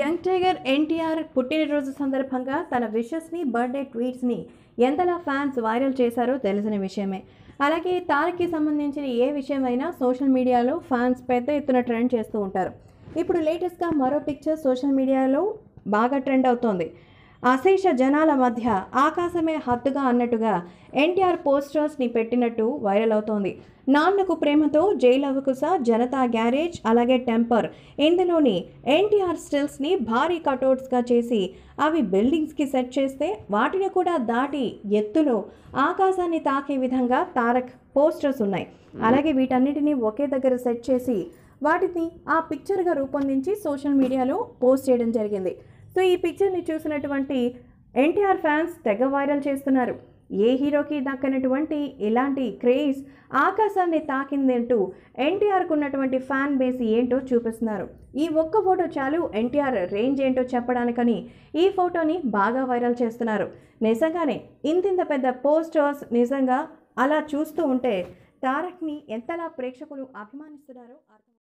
young tiger NTR పుట్టినరోజు సందర్భంగా తన విషెస్ని బర్త్డే ట్వీట్స్ని ఎంతలా ఫ్యాన్స్ వైరల్ చేశారో తెలిసిన విషయమే అలాగే తారక్కి సంబంధించిన ఏ విషయమైనా సోషల్ మీడియాలో ఫ్యాన్స్ పెద్ద ఎత్తున ట్రెండ్ చేస్తూ ఉంటారు ఇప్పుడు లేటెస్ట్గా మరో పిక్చర్ సోషల్ మీడియాలో బాగా ట్రెండ్ అవుతోంది అశేష జనాల మధ్య ఆకాశమే హద్దుగా అన్నట్టుగా ఎన్టీఆర్ పోస్టర్స్ని పెట్టినట్టు వైరల్ అవుతోంది నాన్నకు ప్రేమతో జైలవకుశ జనతా గ్యారేజ్ అలాగే టెంపర్ ఇందులోని ఎన్టీఆర్ స్టిల్స్ని భారీ కటౌట్స్గా చేసి అవి బిల్డింగ్స్కి సెట్ చేస్తే వాటిని కూడా దాటి ఎత్తులో ఆకాశాన్ని తాకే విధంగా తారక్ పోస్టర్స్ ఉన్నాయి అలాగే వీటన్నిటిని ఒకే దగ్గర సెట్ చేసి వాటిని ఆ పిక్చర్గా రూపొందించి సోషల్ మీడియాలో పోస్ట్ చేయడం జరిగింది సో ఈ పిక్చర్ని చూసినటువంటి ఎన్టీఆర్ ఫ్యాన్స్ తెగ వైరల్ చేస్తున్నారు ఏ హీరోకి దక్కనటువంటి ఇలాంటి క్రేజ్ ఆకాశాన్ని తాకిందంటూ ఎన్టీఆర్కు ఉన్నటువంటి ఫ్యాన్ బేస్ ఏంటో చూపిస్తున్నారు ఈ ఒక్క ఫోటో చాలు ఎన్టీఆర్ రేంజ్ ఏంటో చెప్పడానికని ఈ ఫోటోని బాగా వైరల్ చేస్తున్నారు నిజంగానే ఇంతింత పెద్ద పోస్టర్స్ నిజంగా అలా చూస్తూ ఉంటే తారక్ని ఎంతలా ప్రేక్షకులు అభిమానిస్తున్నారో అర్థం